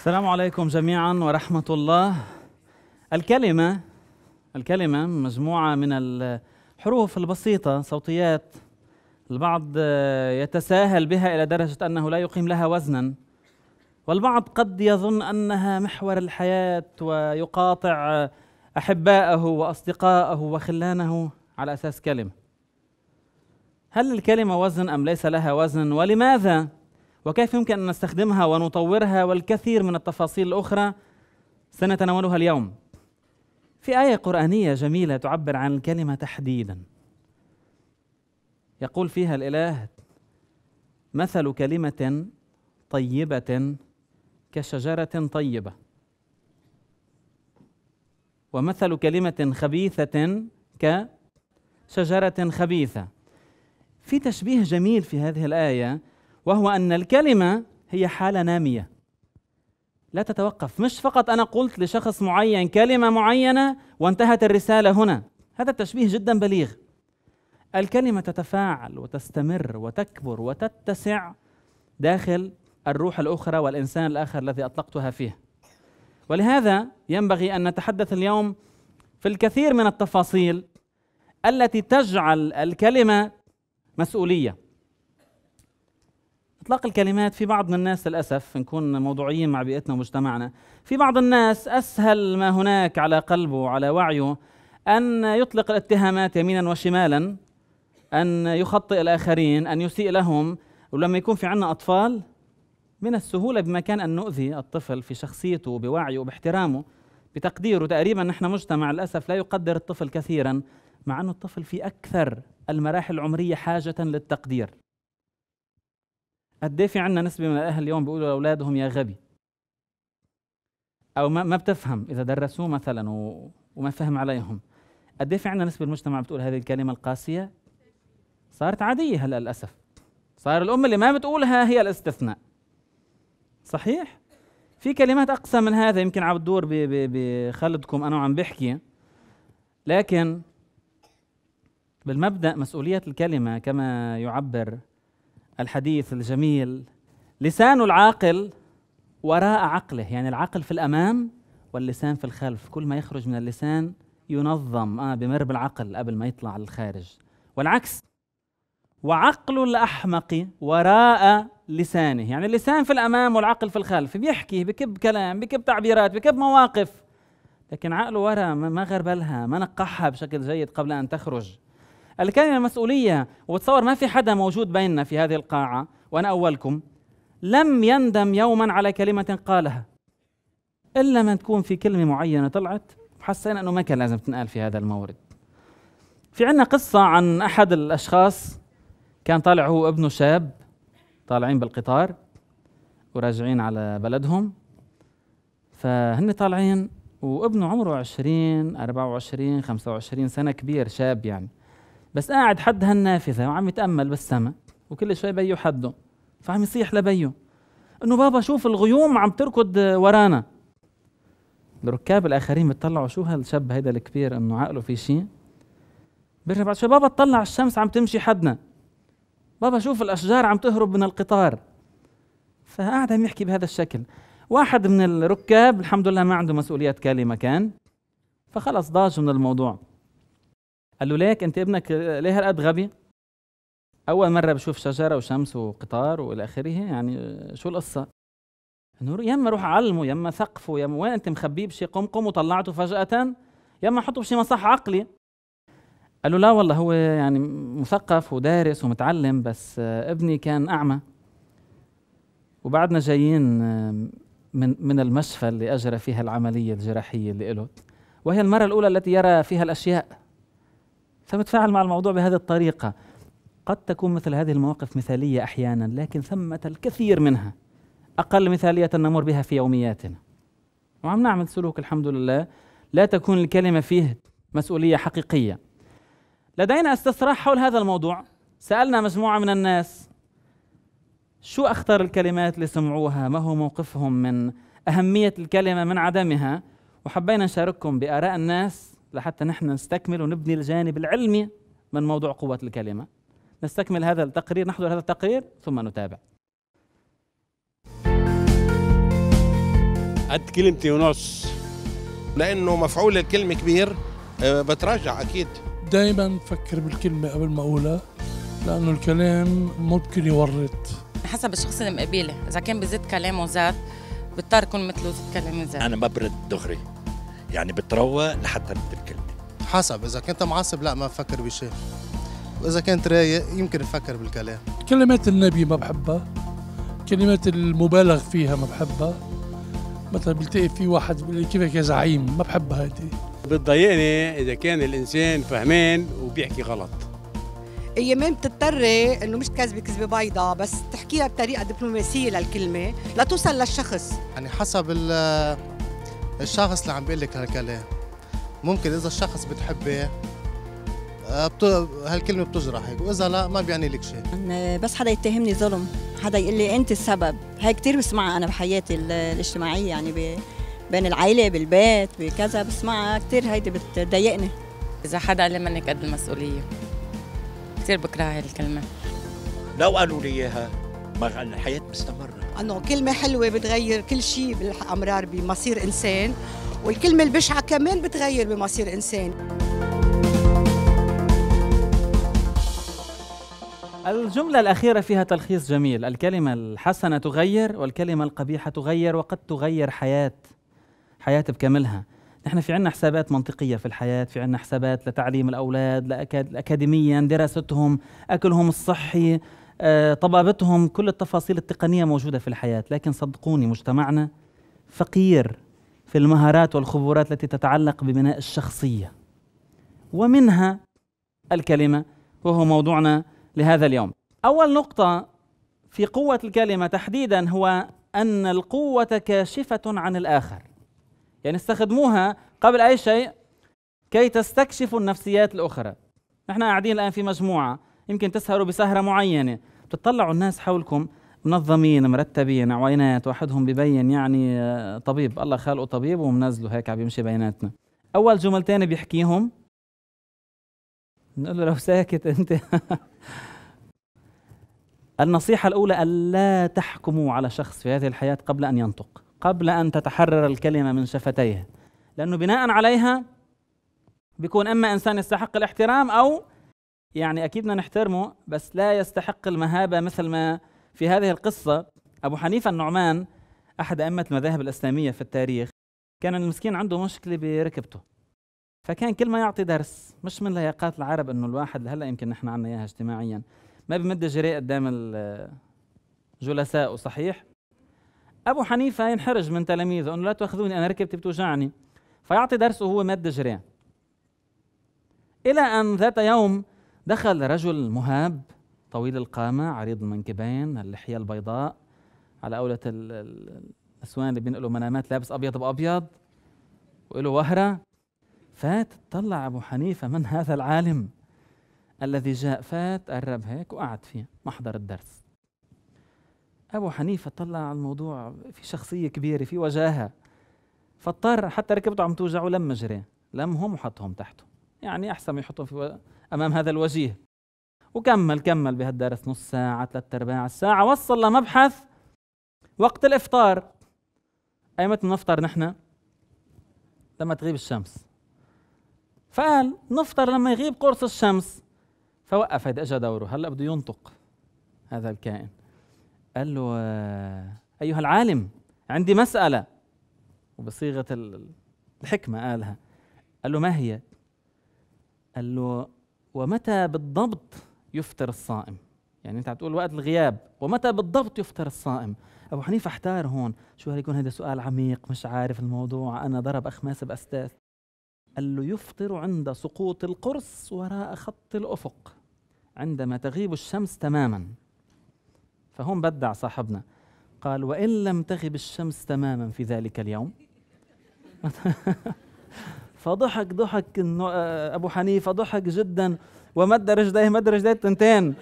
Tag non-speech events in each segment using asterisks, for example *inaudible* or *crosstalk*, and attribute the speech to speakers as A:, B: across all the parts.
A: السلام عليكم جميعا ورحمة الله الكلمة الكلمة مجموعة من الحروف البسيطة صوتيات البعض آه، يتساهل بها إلى درجة أنه لا يقيم لها وزنا والبعض قد يظن أنها محور الحياة ويقاطع أحباءه وأصدقاءه وخلانه على أساس كلمة هل الكلمة وزن أم ليس لها وزن ولماذا وكيف يمكن أن نستخدمها ونطورها والكثير من التفاصيل الأخرى سنتناولها اليوم في آية قرآنية جميلة تعبر عن الكلمة تحديدا يقول فيها الإله مثل كلمة طيبة كشجرة طيبة ومثل كلمة خبيثة كشجرة خبيثة في تشبيه جميل في هذه الآية وهو أن الكلمة هي حالة نامية لا تتوقف مش فقط أنا قلت لشخص معين كلمة معينة وانتهت الرسالة هنا هذا التشبيه جدا بليغ الكلمة تتفاعل وتستمر وتكبر وتتسع داخل الروح الأخرى والإنسان الآخر الذي أطلقتها فيه ولهذا ينبغي أن نتحدث اليوم في الكثير من التفاصيل التي تجعل الكلمة مسؤولية اطلاق الكلمات في بعض من الناس للاسف نكون موضوعيين مع بيئتنا ومجتمعنا في بعض الناس اسهل ما هناك على قلبه وعلى وعيه ان يطلق الاتهامات يمينا وشمالا ان يخطئ الاخرين ان يسيء لهم ولما يكون في عندنا اطفال من السهوله بمكان ان نؤذي الطفل في شخصيته بوعيه باحترامه بتقديره تقريبا نحن مجتمع للاسف لا يقدر الطفل كثيرا مع انه الطفل في اكثر المراحل العمريه حاجه للتقدير قد ايه في عندنا نسبه من الاهل اليوم بيقولوا لاولادهم يا غبي او ما, ما بتفهم اذا درسوه مثلا و... وما فهم عليهم قد ايه في عندنا نسبه المجتمع بتقول هذه الكلمه القاسيه صارت عاديه هلا للاسف صار الام اللي ما بتقولها هي الاستثناء صحيح في كلمات اقسى من هذا يمكن عم تدور بخلدكم انا وعم بحكي لكن بالمبدا مسؤوليه الكلمه كما يعبر الحديث الجميل لسان العاقل وراء عقله يعني العقل في الأمام واللسان في الخلف كل ما يخرج من اللسان ينظم آه بمر بالعقل قبل ما يطلع للخارج والعكس وعقل الأحمق وراء لسانه يعني اللسان في الأمام والعقل في الخلف بيحكي بكب كلام بكب تعبيرات بكب مواقف لكن عقله وراء ما غربلها ما نقحها بشكل جيد قبل أن تخرج اللي كان المسؤولية وتصور ما في حدا موجود بيننا في هذه القاعة وأنا أولكم لم يندم يوما على كلمة قالها إلا من تكون في كلمة معينة طلعت حسينا أنه ما كان لازم تنقال في هذا المورد في عنا قصة عن أحد الأشخاص كان طالع هو ابنه شاب طالعين بالقطار وراجعين على بلدهم فهن طالعين وابنه عمره 20 24 25 سنة كبير شاب يعني بس قاعد حد هالنافذة وعم يتأمل بالسماء وكل شوي بيو حده فعم يصيح لبيو انه بابا شوف الغيوم عم تركض ورانا الركاب الاخرين بتطلعوا شو هالشاب هيدا الكبير انه عقله في شيء بيرجع بعد شوي بابا اطلع الشمس عم تمشي حدنا بابا شوف الاشجار عم تهرب من القطار فقاعد عم يحكي بهذا الشكل واحد من الركاب الحمد لله ما عنده مسؤوليات كلمه كان فخلص ضاج من الموضوع قال له ليك انت ابنك ليه هالقد غبي اول مره بشوف شجره وشمس وقطار والى اخره يعني شو القصه انه اما روح علمه اما ثقفه اما وين انت مخبيه بشي قمقم وطلعته فجاه اما حطه بشي مصح عقلي قال له لا والله هو يعني مثقف ودارس ومتعلم بس ابني كان اعمى وبعدنا جايين من من المشفى اللي اجرى فيها العمليه الجراحيه اللي له وهي المره الاولى التي يرى فيها الاشياء فبتفاعل مع الموضوع بهذه الطريقة قد تكون مثل هذه المواقف مثالية أحيانا لكن ثمة الكثير منها أقل مثالية نمر بها في يومياتنا وعم نعمل سلوك الحمد لله لا تكون الكلمة فيه مسؤولية حقيقية لدينا استصراح حول هذا الموضوع سألنا مجموعة من الناس شو أخطر الكلمات اللي سمعوها ما هو موقفهم من أهمية الكلمة من عدمها وحبينا نشارككم بآراء الناس لحتى نحن نستكمل ونبني الجانب العلمي من موضوع قوة الكلمة نستكمل هذا التقرير نحضر هذا التقرير ثم نتابع قد كلمتي ونص لأنه مفعول الكلمة كبير آه، بتراجع أكيد دائما فكر بالكلمة قبل ما أقولها لأنه الكلام ممكن يورط حسب الشخص اللي إذا كان بزيد كلامه زاد بضطر يكون مثله زيد كلامي زاد أنا ببرد دغري يعني بتروق لحتى نكتب كلمه حسب اذا كنت معصب لا ما بفكر بشيء واذا كنت رايق يمكن افكر بالكلام كلمات النبي ما بحبها كلمات المبالغ فيها ما بحبها مثلا بلتقي في واحد بيقول لي كيفك يا زعيم ما بحبها هيدي بتضايقني اذا كان الانسان فهمان وبيحكي غلط ايامين بتضطري انه مش تكذبي كذبه بيضاء بس تحكيها بطريقه دبلوماسيه للكلمه لتوصل للشخص يعني حسب الشخص اللي عم بيقول لك هالكلام ممكن اذا الشخص بتحبه إيه، آه، هالكلمه بتجرحك واذا لا ما بيعني لك شيء بس حدا يتهمني ظلم حدا يقول لي انت السبب هاي كثير بسمعها انا بحياتي الاجتماعيه يعني بين العائله بالبيت بكذا بسمعها كثير هيدي بتضايقني اذا حدا قال لي منك قد المسؤوليه كثير بكره هاي الكلمه لو قالوا لي اياها ما الحياه مستمره انه كلمه حلوه بتغير كل شيء بالامرار بمصير انسان والكلمه البشعه كمان بتغير بمصير انسان الجملة الأخيرة فيها تلخيص جميل الكلمة الحسنة تغير والكلمة القبيحة تغير وقد تغير حياة حياة بكاملها نحن في عنا حسابات منطقية في الحياة في عنا حسابات لتعليم الأولاد لأكاديميا دراستهم أكلهم الصحي آه، طبابتهم كل التفاصيل التقنية موجودة في الحياة لكن صدقوني مجتمعنا فقير في المهارات والخبرات التي تتعلق ببناء الشخصية ومنها الكلمة وهو موضوعنا لهذا اليوم أول نقطة في قوة الكلمة تحديدا هو أن القوة كاشفة عن الآخر يعني استخدموها قبل أي شيء كي تستكشفوا النفسيات الأخرى نحن قاعدين الآن في مجموعة يمكن تسهروا بسهرة معينة بتطلعوا الناس حولكم منظمين مرتبين عوينات واحدهم ببين يعني آه، طبيب الله خالقه طبيب ومنزله هيك عم يمشي بيناتنا اول جملتين بيحكيهم نقول له لو ساكت انت *laughs* النصيحة الأولى ألا تحكموا على شخص في هذه الحياة قبل أن ينطق قبل أن تتحرر الكلمة من شفتيه لأنه بناء عليها بيكون إما إنسان يستحق الاحترام أو يعني أكيد بدنا نحترمه بس لا يستحق المهابة مثل ما في هذه القصة أبو حنيفة النعمان أحد أئمة المذاهب الإسلامية في التاريخ كان المسكين عنده مشكلة بركبته فكان كل ما يعطي درس مش من لياقات العرب انه الواحد هلا يمكن نحن عنا اياها اجتماعيا ما بمد جريء قدام *hesitation* جلسائه صحيح ابو حنيفه ينحرج من تلاميذه انه لا تاخذوني انا ركبتي بتوجعني فيعطي درسه هو مد جريء الى ان ذات يوم دخل رجل مهاب طويل القامة عريض المنكبين اللحية البيضاء على قولة النسوان اللي بينقلوا منامات لابس أبيض بأبيض وإله وهرة فات طلع أبو حنيفة من *laughs* هذا العالم الذي جاء فات قرب هيك وقعد فيه محضر الدرس أبو حنيفة طلع على الموضوع في شخصية كبيرة في وجاهة فاضطر حتى ركبته عم توجعه لم مجري لمهم وحطهم تحته يعني أحسن ما يحطهم في امام هذا الوجيه وكمل كمل بهالدرس نص ساعه ثلاث ارباع الساعه وصل لمبحث وقت الافطار اي متى نفطر نحن لما تغيب الشمس فقال نفطر لما يغيب قرص الشمس فوقف هيدا اجى دوره هلا بده ينطق هذا الكائن قال له آه، ايها العالم عندي مساله وبصيغه الحكمه قالها قال له ما هي قال له ومتى بالضبط يفطر الصائم يعني انت عم تقول وقت الغياب ومتى بالضبط يفطر الصائم ابو حنيفه احتار هون شو يكون هذا سؤال عميق مش عارف الموضوع انا ضرب اخماس باستاذ قال له يفطر عند سقوط القرص وراء خط الافق عندما تغيب الشمس تماما فهون بدع صاحبنا قال وان لم تغب الشمس تماما في ذلك اليوم *laughs* *laughs* فضحك ضحك آه، أبو حنيفة ضحك جدا ومد رجليه مد رجليه التنتين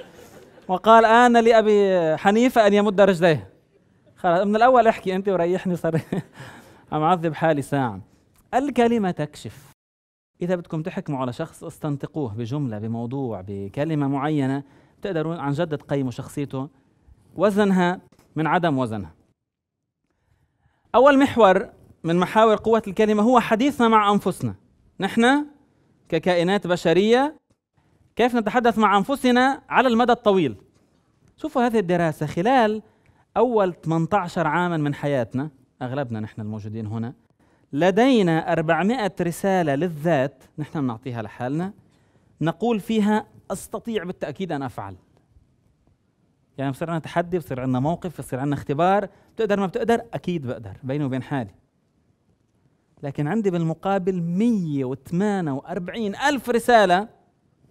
A: وقال آن لأبي حنيفة أن يمد رجليه خلاص من الأول احكي أنت وريحني صار *laughs* عم أعذب حالي ساعة الكلمة تكشف إذا بدكم تحكموا على شخص استنطقوه بجملة بموضوع بكلمة معينة بتقدرون عن جد تقيموا شخصيته وزنها من عدم وزنها أول محور من محاور قوة الكلمة هو حديثنا مع أنفسنا نحن ككائنات بشرية كيف نتحدث مع أنفسنا على المدى الطويل شوفوا هذه الدراسة خلال أول 18 عاما من حياتنا أغلبنا نحن الموجودين هنا لدينا 400 رسالة للذات نحن بنعطيها لحالنا نقول فيها أستطيع بالتأكيد أن أفعل يعني بصير عندنا تحدي بصير عندنا موقف بصير عندنا اختبار بتقدر ما بتقدر أكيد بقدر بيني وبين حالي لكن عندي بالمقابل 148 ألف رسالة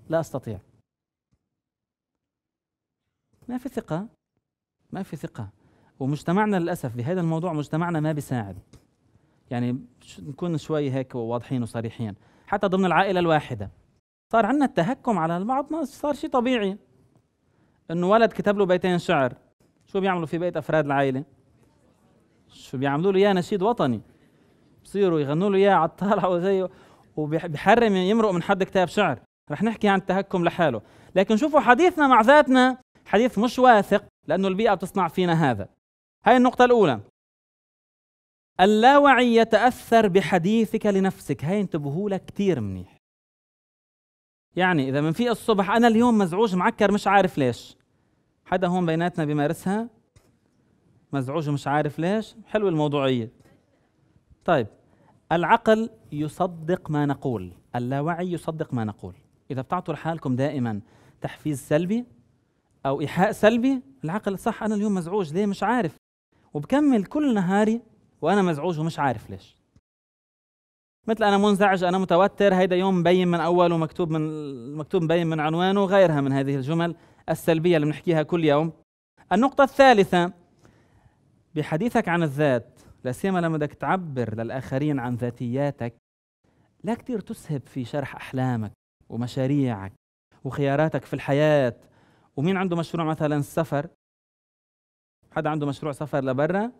A: لا أستطيع ما في ثقة ما في ثقة ومجتمعنا للأسف بهذا الموضوع مجتمعنا ما بيساعد يعني نكون شوي هيك واضحين وصريحين حتى ضمن العائلة الواحدة صار عندنا التهكم على البعض ما صار شيء طبيعي انه ولد كتب له بيتين شعر شو بيعملوا في بيت افراد العائله شو بيعملوا له اياه نشيد وطني بصيروا يغنوا له اياه على الطالعه وزيه وبحرم يمرق من حد كتاب شعر رح نحكي عن التهكم لحاله لكن شوفوا حديثنا مع ذاتنا حديث مش واثق لأنه البيئة بتصنع فينا هذا هاي النقطة الأولى اللاوعي يتأثر بحديثك لنفسك هاي انتبهوا لها كثير منيح يعني إذا في الصبح أنا اليوم مزعوج معكر مش عارف ليش حدا هون بيناتنا بيمارسها مزعوج ومش عارف ليش حلو الموضوعية طيب العقل يصدق ما نقول اللاوعي يصدق ما نقول إذا بتعطوا لحالكم دائما تحفيز سلبي أو إيحاء سلبي العقل صح أنا اليوم مزعوج ليه مش عارف وبكمل كل نهاري وأنا مزعوج ومش عارف ليش مثل أنا منزعج أنا متوتر هيدا يوم مبين من أول ومكتوب من مكتوب مبين من عنوانه وغيرها من هذه الجمل السلبية اللي بنحكيها كل يوم النقطة الثالثة بحديثك عن الذات لا سيما لما بدك تعبر للآخرين عن ذاتياتك لا كثير تسهب في شرح أحلامك ومشاريعك وخياراتك في الحياة ومين عنده مشروع مثلا سفر حدا عنده مشروع سفر لبرا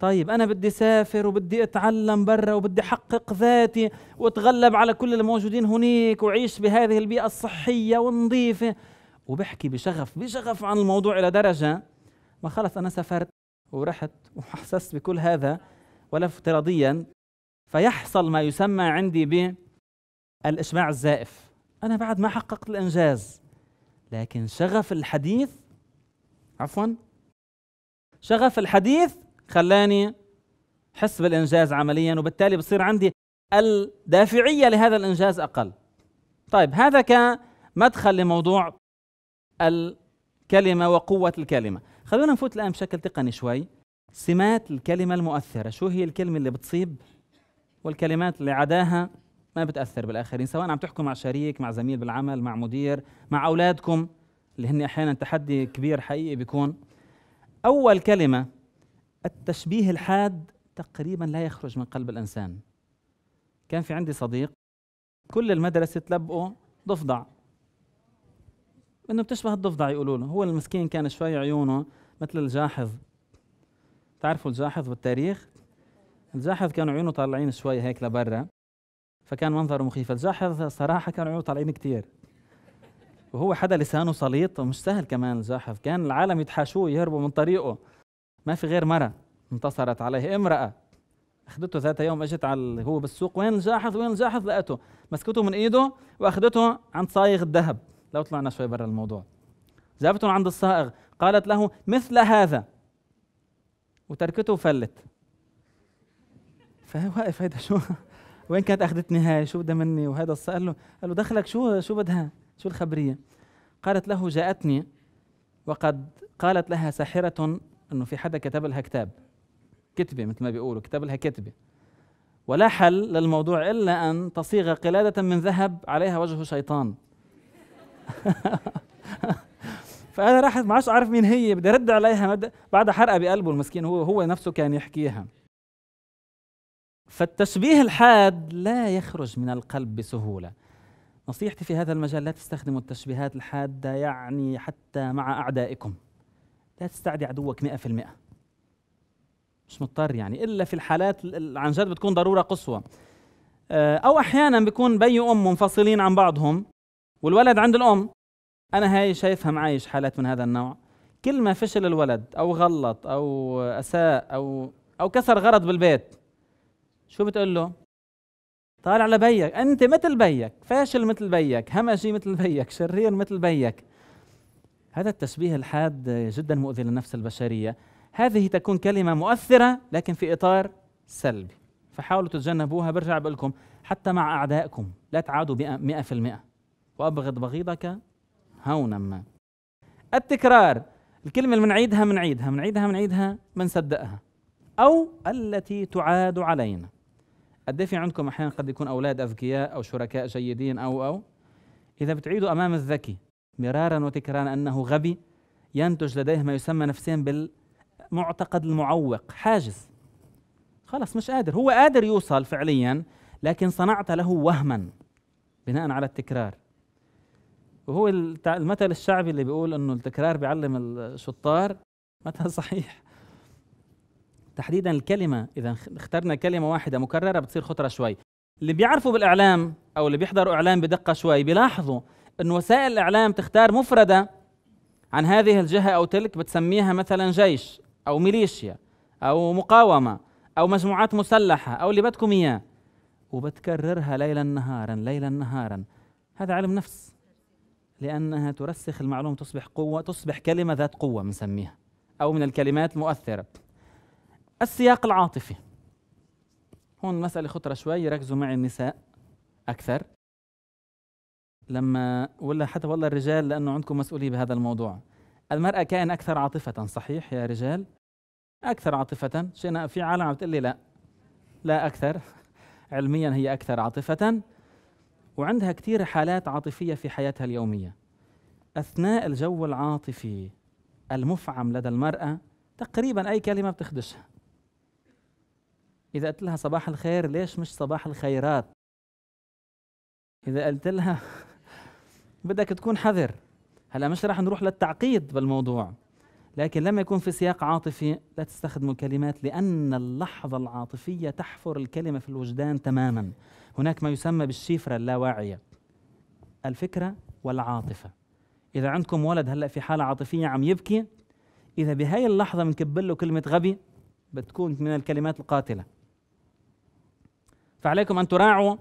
A: طيب أنا بدي سافر وبدي أتعلم برا وبدي أحقق ذاتي وأتغلب على كل الموجودين هناك وعيش بهذه البيئة الصحية والنظيفة وبحكي بشغف بشغف عن الموضوع إلى درجة ما خلص أنا سافرت ورحت وحسست بكل هذا ولا افتراضيا فيحصل ما يسمى عندي بالإشباع الزائف أنا بعد ما حققت الإنجاز لكن شغف الحديث عفوا شغف الحديث خلاني حس بالإنجاز عمليا وبالتالي بصير عندي الدافعية لهذا الإنجاز أقل طيب هذا كمدخل لموضوع الكلمة وقوة الكلمة خلونا نفوت الآن بشكل تقني شوي سمات الكلمة المؤثرة شو هي الكلمة اللي بتصيب والكلمات اللي عداها ما بتأثر بالآخرين سواء عم تحكوا مع شريك مع زميل بالعمل مع مدير مع أولادكم اللي هن أحيانا تحدي كبير حقيقي بيكون أول كلمة التشبيه الحاد تقريبا لا يخرج من قلب الإنسان كان في عندي صديق كل المدرسة تلبقه ضفدع انه بتشبه الضفدع يقولوا له هو المسكين كان شوي عيونه مثل الجاحظ تعرفوا الجاحظ بالتاريخ الجاحظ كانوا عيونه طالعين شوي هيك لبرا فكان منظره مخيف الجاحظ صراحة كانوا عيونه طالعين كتير وهو حدا لسانه سليط ومش سهل كمان الجاحظ كان العالم يتحاشوه يهربوا من طريقه ما في غير مرة انتصرت عليه امرأة اخذته ذات يوم اجت على هو بالسوق وين الجاحظ وين الجاحظ لقته مسكته من ايده واخذته عند صايغ الذهب لو طلعنا شوي برا الموضوع جابته عند الصائغ قالت له مثل هذا وتركته وفلت فهو واقف هيدا شو وين كانت اخذتني هاي شو بدها مني وهذا قال له قال له دخلك شو شو بدها شو الخبريه قالت له جاءتني وقد قالت لها ساحره انه في حدا كتب لها كتاب كتبه مثل ما بيقولوا كتب لها كتبه ولا حل للموضوع الا ان تصيغ قلاده من ذهب عليها وجه شيطان *laughs* فانا راحت ما عادش عارف مين هي بدي ارد عليها مد... بعد حرقه بقلبه المسكين هو هو نفسه كان يحكيها فالتشبيه الحاد لا يخرج من القلب بسهوله نصيحتي في هذا المجال لا تستخدموا التشبيهات الحاده يعني حتى مع اعدائكم لا تستعدي عدوك 100% مش مضطر يعني الا في الحالات عن جد بتكون ضروره قصوى آه، او احيانا بيكون بي وام منفصلين عن بعضهم والولد عند الام انا هاي شايفها معايش حالات من هذا النوع كل ما فشل الولد او غلط او اساء او او كسر غرض بالبيت شو بتقول له طالع لبيك انت مثل بيك فاشل مثل بيك همجي مثل بيك شرير مثل بيك هذا التشبيه الحاد جدا مؤذي للنفس البشريه هذه تكون كلمه مؤثره لكن في اطار سلبي فحاولوا تتجنبوها برجع بقول لكم حتى مع اعدائكم لا تعادوا 100% وابغض بغيضك هونا ما التكرار الكلمة اللي بنعيدها بنعيدها بنعيدها بنعيدها صدقها أو التي تعاد علينا قد في عندكم أحيانا قد يكون أولاد أذكياء أو شركاء جيدين أو أو إذا بتعيدوا أمام الذكي مرارا وتكرارا أنه غبي ينتج لديه ما يسمى نفسيا بالمعتقد المعوق حاجز خلص مش قادر هو قادر يوصل فعليا لكن صنعت له وهما بناء على التكرار وهو المثل الشعبي اللي بيقول انه التكرار بيعلم الشطار مثل صحيح تحديدا الكلمه اذا اخترنا كلمه واحده مكرره بتصير خطره شوي اللي بيعرفوا بالاعلام او اللي بيحضروا اعلام بدقه شوي بيلاحظوا انه وسائل الاعلام تختار مفرده عن هذه الجهه او تلك بتسميها مثلا جيش او ميليشيا او مقاومه او مجموعات مسلحه او اللي بدكم اياه وبتكررها ليلا نهارا ليلا نهارا هذا علم نفس لأنها ترسخ المعلومة تصبح قوة تصبح كلمة ذات قوة بنسميها أو من الكلمات المؤثرة السياق العاطفي هون المسألة خطرة شوي ركزوا معي النساء أكثر لما ولا حتى والله الرجال لأنه عندكم مسؤولية بهذا الموضوع المرأة كائن أكثر عاطفة صحيح يا رجال أكثر عاطفة شئنا في عالم عم بتقول لي لا لا أكثر *laughs* علميا هي أكثر عاطفة وعندها كثير حالات عاطفية في حياتها اليومية أثناء الجو العاطفي المفعم لدى المرأة تقريبا أي كلمة بتخدشها إذا قلت لها صباح الخير ليش مش صباح الخيرات إذا قلت لها *laughs* بدك تكون حذر هلا مش رح نروح للتعقيد بالموضوع لكن لما يكون في سياق عاطفي لا تستخدموا الكلمات لأن اللحظة العاطفية تحفر الكلمة في الوجدان تماما هناك ما يسمى بالشفرة اللاواعية الفكرة والعاطفة إذا عندكم ولد هلأ في حالة عاطفية عم يبكي إذا بهاي اللحظة بنكب له كلمة غبي بتكون من الكلمات القاتلة فعليكم أن تراعوا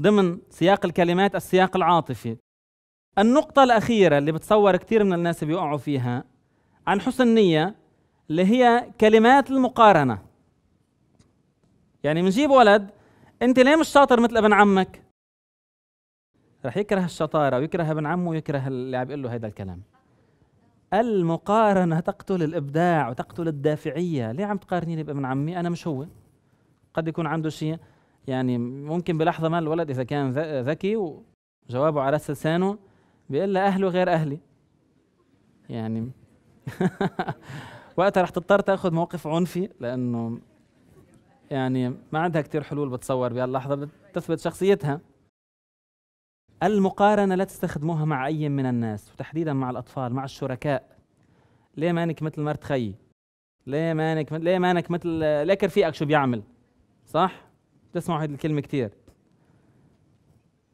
A: ضمن سياق الكلمات السياق العاطفي النقطة الأخيرة اللي بتصور كثير من الناس بيقعوا فيها عن حسن النية اللي هي كلمات المقارنة يعني بنجيب ولد أنت ليه مش شاطر مثل ابن عمك؟ رح يكره الشطارة ويكره ابن عمه ويكره اللي عم يقول له هذا الكلام المقارنة تقتل الإبداع وتقتل الدافعية ليه عم تقارنيني بابن عمي أنا مش هو قد يكون عنده شيء يعني ممكن بلحظة ما الولد إذا كان ذكي وجوابه على لسانه بيقول أهله غير أهلي يعني *laughs* وقتها رح تضطر تاخذ موقف عنفي لانه يعني ما عندها كثير حلول بتصور بهاللحظه بتثبت شخصيتها المقارنه لا تستخدموها مع اي من الناس وتحديدا مع الاطفال مع الشركاء ليه مانك مثل مرت خيي ليه مانك ليه مانك مثل ليك رفيقك شو بيعمل صح بتسمعوا هذه الكلمه كثير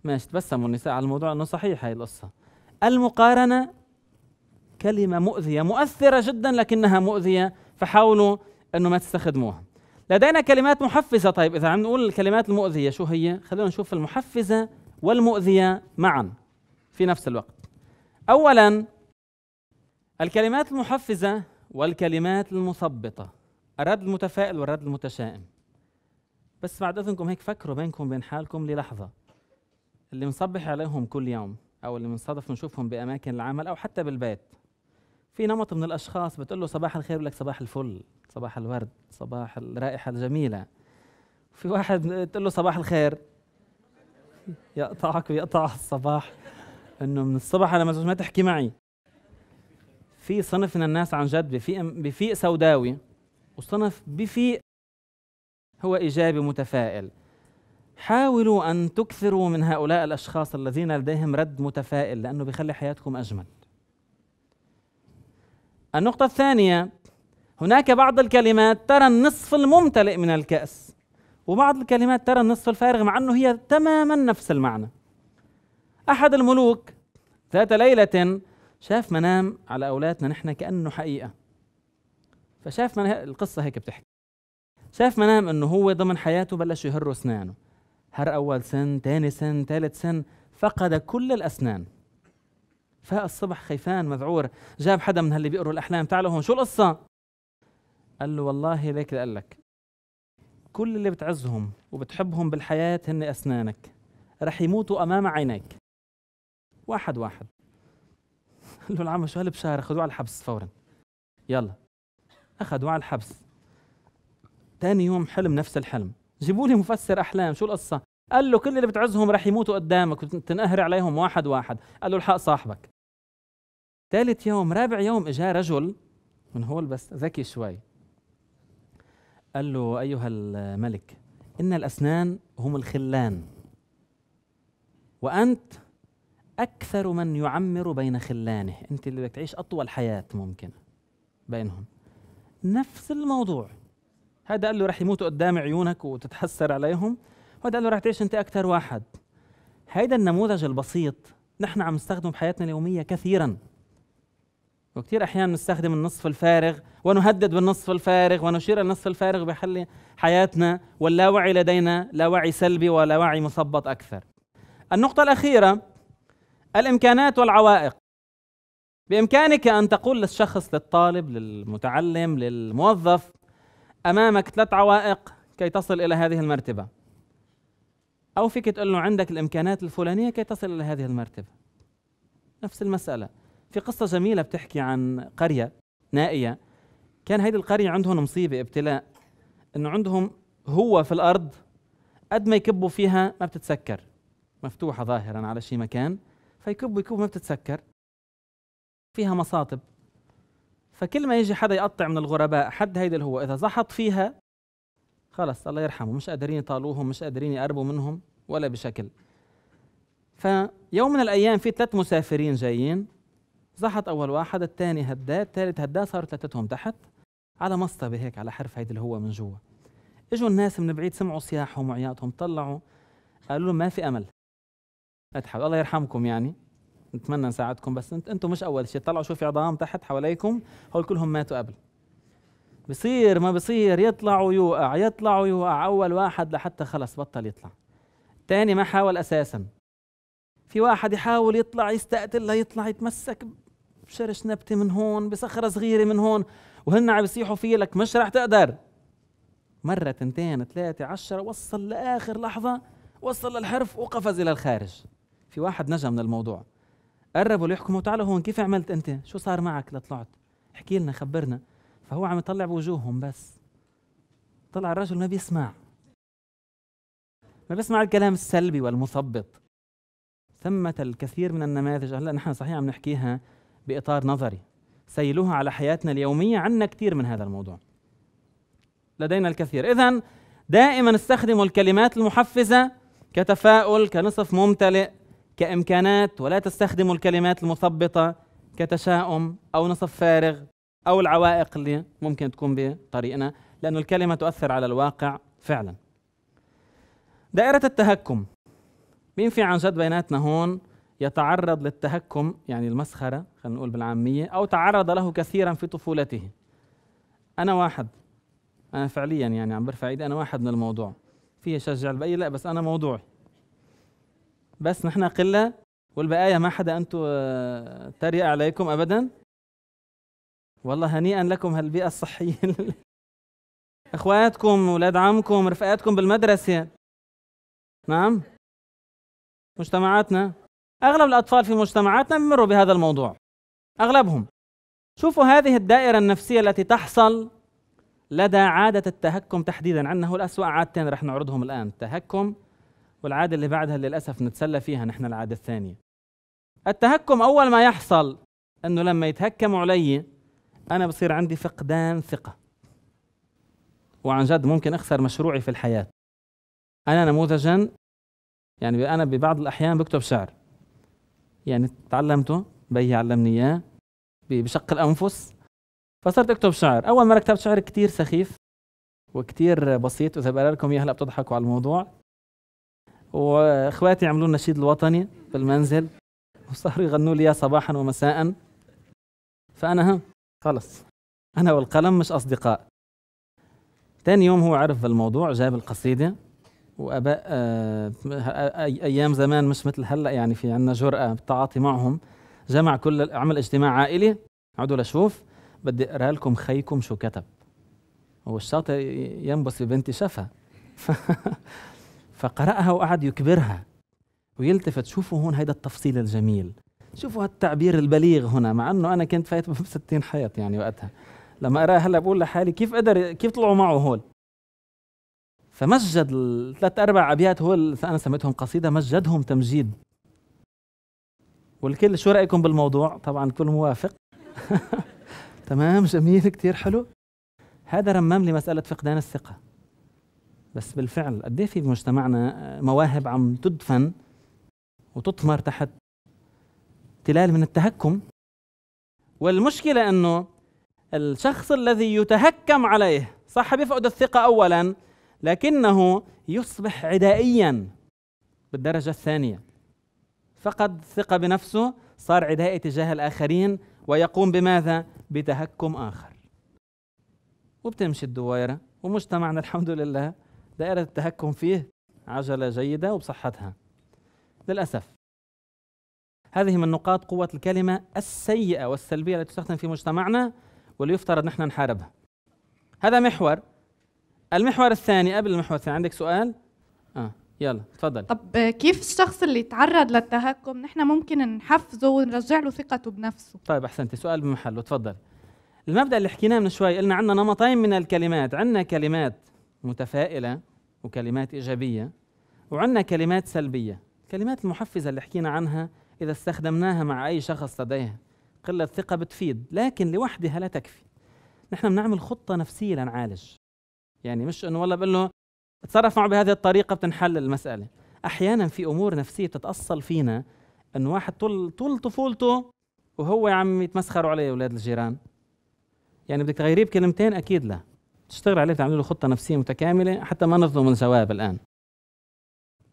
A: ماشي تبسموا النساء على الموضوع انه صحيح هاي القصه المقارنه كلمة مؤذية مؤثرة جدا لكنها مؤذية فحاولوا أنه ما تستخدموها لدينا كلمات محفزة طيب إذا عم نقول الكلمات المؤذية شو هي خلونا نشوف المحفزة والمؤذية معا في نفس الوقت أولا الكلمات المحفزة والكلمات المثبطة الرد المتفائل والرد المتشائم بس بعد إذنكم هيك فكروا بينكم بين حالكم للحظة اللي مصبح عليهم كل يوم أو اللي منصدف نشوفهم بأماكن العمل أو حتى بالبيت في نمط من الاشخاص بتقول له صباح الخير لك صباح الفل صباح الورد صباح الرائحه الجميله في واحد تقول له صباح الخير يقطعك ويقطع الصباح انه من الصبح انا ما تحكي معي في صنف من الناس عن جد بفيق بفيق سوداوي وصنف بفيق هو ايجابي متفائل حاولوا ان تكثروا من هؤلاء الاشخاص الذين لديهم رد متفائل لانه بيخلي حياتكم اجمل النقطة الثانية هناك بعض الكلمات ترى النصف الممتلئ من الكأس وبعض الكلمات ترى النصف الفارغ مع أنه هي تماما نفس المعنى أحد الملوك ذات ليلة شاف منام على أولادنا نحن كأنه حقيقة فشاف من القصة هيك بتحكي شاف منام أنه هو ضمن حياته بلش يهر أسنانه هر أول سن تاني سن ثالث سن فقد كل الأسنان فاق الصبح خيفان مذعور جاب حدا من هاللي بيقروا الأحلام تعالوا هون شو القصة قال له والله ليك قال لك كل اللي بتعزهم وبتحبهم بالحياة هن أسنانك رح يموتوا أمام عينيك واحد واحد *laughs* قال له العم شو هالبشارة خذوه على الحبس فورا يلا أخذوه على الحبس ثاني يوم حلم نفس الحلم جيبوا لي مفسر أحلام شو القصة قال له كل اللي بتعزهم رح يموتوا قدامك وتنقهر عليهم واحد واحد قال له الحق صاحبك ثالث يوم رابع يوم اجا رجل من هول بس ذكي شوي قال له ايها الملك ان الاسنان هم الخلان وانت اكثر من يعمر بين خلانه انت اللي بدك تعيش اطول حياه ممكن بينهم نفس الموضوع هذا قال له رح يموتوا قدام عيونك وتتحسر عليهم وهذا قال له رح تعيش انت اكثر واحد هيدا النموذج البسيط نحن عم نستخدمه بحياتنا اليوميه كثيرا وكثير احيانا نستخدم النصف الفارغ ونهدد بالنصف الفارغ ونشير النصف الفارغ بحل حياتنا واللاوعي لدينا لا وعي سلبي ولا وعي مثبط اكثر. النقطة الأخيرة الإمكانات والعوائق بإمكانك أن تقول للشخص للطالب للمتعلم للموظف أمامك ثلاث عوائق كي تصل إلى هذه المرتبة أو فيك تقول له عندك الإمكانات الفلانية كي تصل إلى هذه المرتبة نفس المسألة في قصة جميلة بتحكي عن قرية نائية كان هيدي القرية عندهم مصيبة ابتلاء انه عندهم هو في الارض قد ما يكبوا فيها ما بتتسكر مفتوحة ظاهرا على شي مكان فيكبوا يكبوا ما بتتسكر فيها مصاطب فكل ما يجي حدا يقطع من الغرباء حد هيدي هو إذا زحط فيها خلص الله يرحمه مش قادرين يطالوهم مش قادرين يقربوا منهم ولا بشكل فيوم من الأيام في ثلاث مسافرين جايين زحط اول واحد الثاني هداه الثالث هداه صاروا ثلاثتهم تحت على مصطبه هيك على حرف هيدي اللي هو من جوا اجوا الناس من بعيد سمعوا صياحهم وعياطهم طلعوا قالوا لهم ما في امل اتحوا الله يرحمكم يعني نتمنى نساعدكم بس انت انتم مش اول شيء طلعوا شو في عظام تحت حواليكم هول كلهم ماتوا قبل بصير ما بصير يطلع ويوقع يطلع ويوقع اول واحد لحتى خلص بطل يطلع تاني ما حاول اساسا في واحد يحاول يطلع يستقتل ليطلع يتمسك بشرش نبته من هون بصخره صغيره من هون وهن عم يصيحوا في لك مش رح تقدر مره تنتين ثلاثه عشرة وصل لاخر لحظه وصل للحرف وقفز الى الخارج في واحد نجا من الموضوع قربوا ليحكموا تعالوا هون كيف عملت انت شو صار معك لطلعت احكي لنا خبرنا فهو عم يطلع بوجوههم بس طلع الرجل ما بيسمع ما بيسمع الكلام السلبي والمثبط ثمة الكثير من النماذج هلا نحن صحيح عم نحكيها بإطار نظري سيلوها على حياتنا اليومية عنا كثير من هذا الموضوع لدينا الكثير إذا دائما استخدموا الكلمات المحفزة كتفاؤل كنصف ممتلئ كإمكانات ولا تستخدموا الكلمات المثبطة كتشاؤم أو نصف فارغ أو العوائق اللي ممكن تكون بطريقنا لأن الكلمة تؤثر على الواقع فعلا دائرة التهكم مين في عن جد بيناتنا هون يتعرض للتهكم يعني المسخرة خلينا نقول بالعامية أو تعرض له كثيرا في طفولته أنا واحد أنا فعليا يعني عم برفع إيدي أنا واحد من الموضوع في أشجع البقية لا بس أنا موضوعي بس نحن قلة والبقايا ما حدا أنتم آه، تريق عليكم أبدا والله هنيئا لكم هالبيئة الصحية *laughs* اخواتكم أولاد عمكم رفقاتكم بالمدرسة نعم مجتمعاتنا أغلب الأطفال في مجتمعاتنا بمروا بهذا الموضوع أغلبهم شوفوا هذه الدائرة النفسية التي تحصل لدى عادة التهكم تحديدا عندنا هو الأسوأ عادتين رح نعرضهم الآن التهكم والعادة اللي بعدها للأسف نتسلى فيها نحن العادة الثانية التهكم أول ما يحصل أنه لما يتهكموا علي أنا بصير عندي فقدان ثقة وعن جد ممكن أخسر مشروعي في الحياة أنا نموذجا يعني أنا ببعض الأحيان بكتب شعر يعني تعلمته بي علمني اياه بشق الانفس فصرت اكتب شعر اول مره كتبت شعر كثير سخيف وكثير بسيط واذا بقرا لكم اياه هلا بتضحكوا على الموضوع واخواتي عملوا النشيد الوطني في المنزل وصاروا يغنوا لي صباحا ومساء فانا ها خلص انا والقلم مش اصدقاء تاني يوم هو عرف الموضوع جاب القصيده واباء آه، ايام زمان مش مثل هلا يعني في عندنا جرأه بالتعاطي معهم جمع كل عمل اجتماع عائلي اقعدوا لشوف بدي اقرا لكم خيكم شو كتب هو الشاطر ينبس ببنتي شفا *laughs* فقرأها وقعد يكبرها ويلتفت شوفوا هون هيدا التفصيل الجميل شوفوا هالتعبير البليغ هنا مع انه انا كنت فايت ب 60 حيط يعني وقتها لما اقراها هلا بقول لحالي كيف قدر كيف طلعوا معه هول فمسجد الثلاث أربع أبيات هو أنا سميتهم قصيدة مسجدهم تمجيد والكل شو رأيكم بالموضوع طبعا كل موافق *laughs* تمام جميل كتير حلو هذا رمام لي مسألة فقدان الثقة بس بالفعل قد إيه في بمجتمعنا آه، مواهب عم تدفن وتطمر تحت تلال من التهكم والمشكلة أنه الشخص الذي يتهكم عليه صح بيفقد الثقة أولا لكنه يصبح عدائيا بالدرجة الثانية فقد ثقة بنفسه صار عدائي تجاه الآخرين ويقوم بماذا؟ بتهكم آخر وبتمشي الدوائرة ومجتمعنا الحمد لله دائرة التهكم فيه عجلة جيدة وبصحتها للأسف هذه من نقاط قوة الكلمة السيئة والسلبية التي تستخدم في مجتمعنا واللي يفترض نحن نحاربها هذا محور المحور الثاني قبل المحور الثاني عندك سؤال؟ اه يلا تفضل طب آه، كيف الشخص اللي تعرض للتهكم نحن ممكن نحفزه ونرجع له ثقته بنفسه طيب احسنتي سؤال بمحله تفضل المبدا اللي حكيناه من شوي قلنا عندنا نمطين من الكلمات عندنا كلمات متفائله وكلمات ايجابيه وعندنا كلمات سلبيه الكلمات المحفزه اللي حكينا عنها اذا استخدمناها مع اي شخص لديه قله ثقه بتفيد لكن لوحدها لا تكفي نحن بنعمل خطه نفسيه لنعالج يعني مش انه والله بقول له تصرف معه بهذه الطريقه بتنحل المساله احيانا في امور نفسيه بتتاصل فينا انه واحد طول طول طفولته وهو عم يتمسخروا عليه اولاد الجيران يعني بدك تغيريه بكلمتين اكيد لا تشتغل عليه تعمل له خطه نفسيه متكامله حتى ما نظلم الجواب الان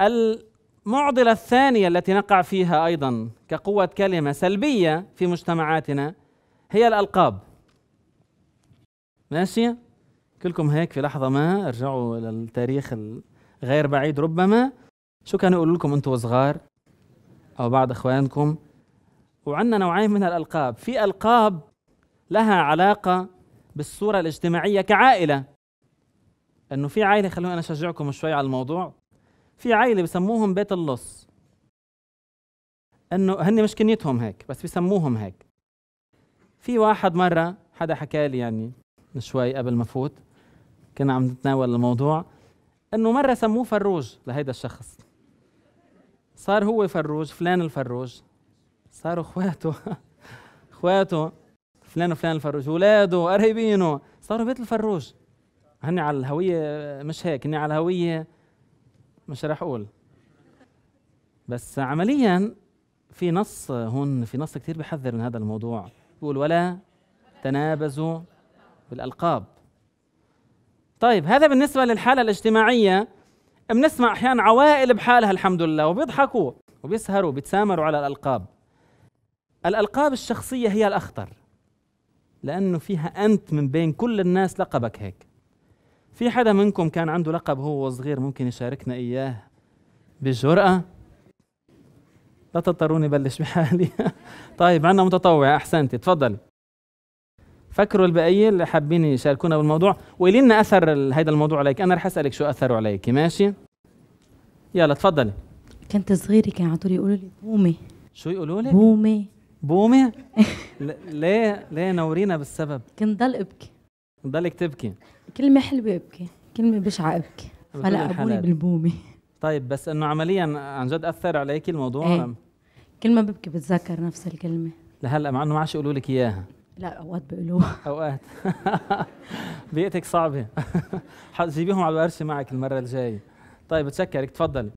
A: المعضله الثانيه التي نقع فيها ايضا كقوه كلمه سلبيه في مجتمعاتنا هي الالقاب ماشي كلكم هيك في لحظة ما ارجعوا إلى التاريخ الغير بعيد ربما شو كانوا يقولوا لكم أنتم صغار أو بعض إخوانكم وعندنا نوعين من الألقاب في ألقاب لها علاقة بالصورة الاجتماعية كعائلة انه في عائله خلوني انا اشجعكم شوي على الموضوع في عائله بسموهم بيت اللص انه هن مش كنيتهم هيك بس بسموهم هيك في واحد مره حدا حكى لي يعني من شوي قبل ما فوت كنا عم نتناول الموضوع انه مره سموه فروج لهيدا الشخص صار هو فروج فلان الفروج صاروا اخواته *laughs* اخواته فلان وفلان الفروج اولاده قريبينه صاروا بيت الفروج هن على الهويه مش هيك هن على الهويه مش رح اقول بس عمليا في نص هون في نص كثير بحذر من هذا الموضوع بيقول ولا تنابزوا بالالقاب طيب هذا بالنسبة للحالة الاجتماعية بنسمع أحيانا عوائل بحالها الحمد لله وبيضحكوا وبيسهروا وبيتسامروا على الألقاب الألقاب الشخصية هي الأخطر لأنه فيها أنت من بين كل الناس لقبك هيك في حدا منكم كان عنده لقب هو صغير ممكن يشاركنا إياه بجرأة لا تضطروني بلش بحالي *laughs* طيب عنا متطوع أحسنتي تفضل فكروا البقية اللي حابين يشاركونا بالموضوع وقولي لنا اثر هذا الموضوع عليك انا رح اسالك شو اثره عليك ماشي يلا تفضلي كنت صغيره كان على طول يقولوا لي بومي شو يقولوا لي؟ بومي بومي *laughs* ليه ليه نورينا بالسبب كنت ضل ابكي ضلك تبكي كلمه حلوه ابكي كلمه بشعه ابكي فلا ابوني بالبومي طيب بس انه عمليا عن جد اثر عليك الموضوع ايه. كل ما ببكي بتذكر نفس الكلمه لهلا مع انه ما عادش يقولوا لك اياها لا اوقات بيقولوها *laughs* اوقات *laughs* بيئتك صعبه *laughs* جيبيهم على الورشه معك المره الجايه طيب بتشكرك تفضلي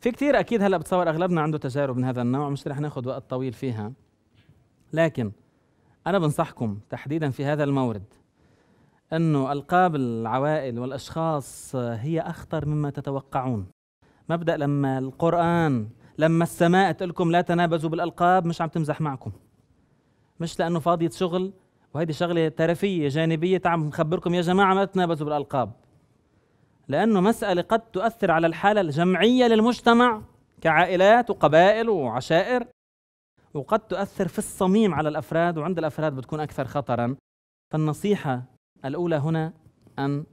A: في كثير اكيد هلا بتصور اغلبنا عنده تجارب من هذا النوع مش رح ناخذ وقت طويل فيها لكن انا بنصحكم تحديدا في هذا المورد انه القاب العوائل والاشخاص هي اخطر مما تتوقعون مبدا لما القران لما السماء تقول لكم لا تنابزوا بالالقاب مش عم تمزح معكم مش لانه فاضيه شغل وهيدي شغله ترفيه جانبيه تعم نخبركم يا جماعه ما تنابزوا بالالقاب لانه مساله قد تؤثر على الحاله الجمعيه للمجتمع كعائلات وقبائل وعشائر وقد تؤثر في الصميم على الافراد وعند الافراد بتكون اكثر خطرا فالنصيحه الاولى هنا ان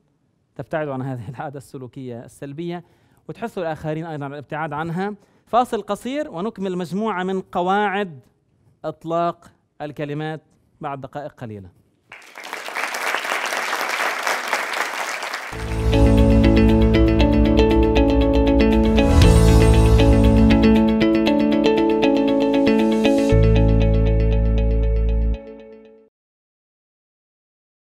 A: تبتعدوا عن هذه *laughs* العاده السلوكيه السلبيه وتحثوا الاخرين ايضا على الابتعاد عنها فاصل قصير ونكمل مجموعه من قواعد اطلاق الكلمات بعد دقائق قليله